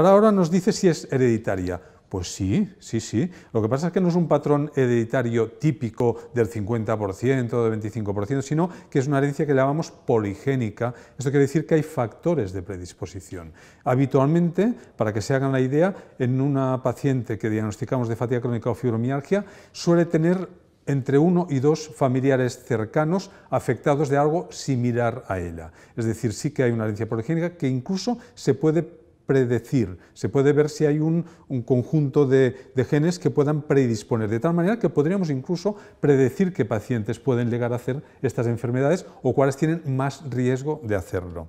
hora ahora nos dice si es hereditaria. Pues sí, sí, sí. Lo que pasa es que no es un patrón hereditario típico del 50%, del 25%, sino que es una herencia que llamamos poligénica. Esto quiere decir que hay factores de predisposición. Habitualmente, para que se hagan la idea, en una paciente que diagnosticamos de fatiga crónica o fibromialgia, suele tener entre uno y dos familiares cercanos afectados de algo similar a ella. Es decir, sí que hay una herencia poligénica que incluso se puede predecir, se puede ver si hay un, conjunto de, genes que puedan predisponer, de tal manera que podríamos incluso predecir qué pacientes pueden llegar a hacer estas enfermedades o cuáles tienen más riesgo de hacerlo.